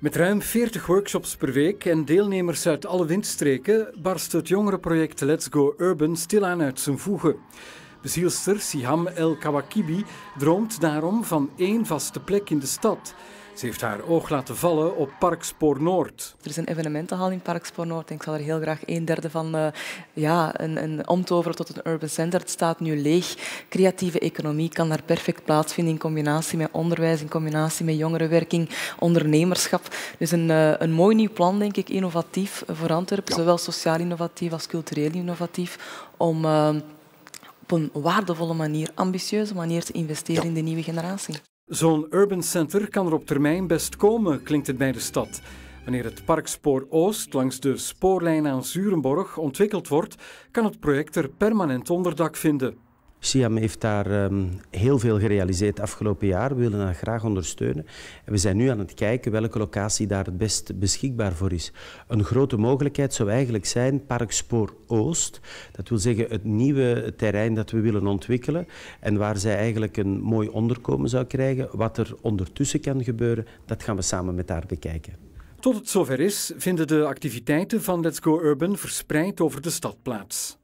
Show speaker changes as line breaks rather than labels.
Met ruim 40 workshops per week en deelnemers uit alle windstreken barst het jongerenproject Let's Go Urban stilaan uit zijn voegen. Bezielster Siham El Kawakibi droomt daarom van één vaste plek in de stad. Ze heeft haar oog laten vallen op Parkspoor Noord.
Er is een evenementenhal in Parkspoor Noord ik zal er heel graag een derde van uh, ja, een, een omtoveren tot een urban center. Het staat nu leeg. Creatieve economie kan daar perfect plaatsvinden in combinatie met onderwijs, in combinatie met jongerenwerking, ondernemerschap. Dus een, eh, een mooi nieuw plan, denk ik, innovatief voor Antwerpen. Zowel sociaal innovatief als cultureel innovatief. Om... Eh, op een waardevolle manier, ambitieuze manier te investeren in de nieuwe generatie.
Zo'n urban center kan er op termijn best komen, klinkt het bij de stad. Wanneer het Parkspoor Oost langs de spoorlijn aan Zurenborg ontwikkeld wordt, kan het project er permanent onderdak vinden. Siam
heeft daar ehm, heel veel gerealiseerd afgelopen jaar. We willen dat graag ondersteunen. En we zijn nu aan het kijken welke locatie daar het best beschikbaar voor is. Een grote mogelijkheid zou eigenlijk zijn Parkspoor Oost. Dat wil zeggen het nieuwe terrein dat we willen ontwikkelen. En waar zij eigenlijk een mooi onderkomen zou krijgen. Wat er ondertussen kan gebeuren, dat gaan we samen met haar bekijken.
Tot het zover is, vinden de activiteiten van Let's Go Urban
verspreid over de stad plaats.